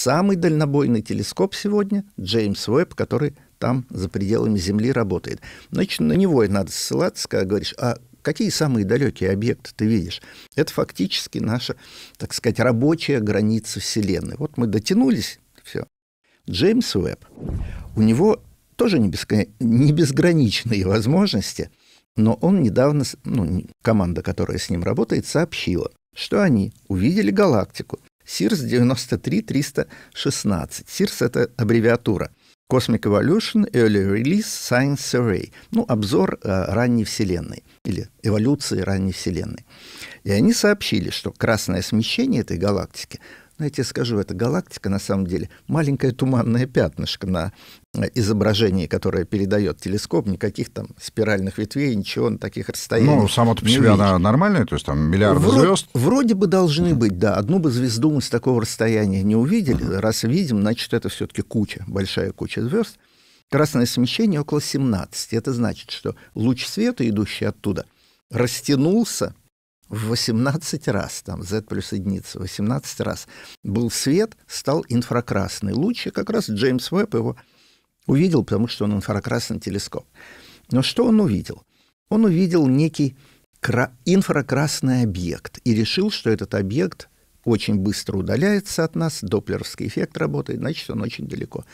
самый дальнобойный телескоп сегодня, Джеймс Уэбб, который там за пределами Земли работает. Значит, на него и надо ссылаться, когда говоришь, а какие самые далекие объекты ты видишь? Это фактически наша, так сказать, рабочая граница Вселенной. Вот мы дотянулись, все. Джеймс Уэбб, у него тоже не, бескон... не безграничные возможности, но он недавно, ну, команда, которая с ним работает, сообщила, что они увидели галактику, СИРС 93316. СИРС – это аббревиатура. Cosmic Evolution Early Release Science Survey. Ну, обзор э, ранней Вселенной или эволюции ранней Вселенной. И они сообщили, что красное смещение этой галактики но я тебе скажу, эта галактика на самом деле маленькое туманное пятнышко на э, изображении, которое передает телескоп, никаких там спиральных ветвей, ничего на таких расстояниях. Ну, само по себе она нормальная, то есть там миллиарды Вро- звезд. Вроде бы должны быть, да. Одну бы звезду мы с такого расстояния не увидели. Раз видим, значит, это все-таки куча, большая куча звезд. Красное смещение около 17. Это значит, что луч света, идущий оттуда, растянулся 18 раз, там Z плюс единица, 18 раз был свет, стал инфракрасный луч, и как раз Джеймс Уэбб его увидел, потому что он инфракрасный телескоп. Но что он увидел? Он увидел некий инфракрасный объект и решил, что этот объект очень быстро удаляется от нас, доплеровский эффект работает, значит, он очень далеко.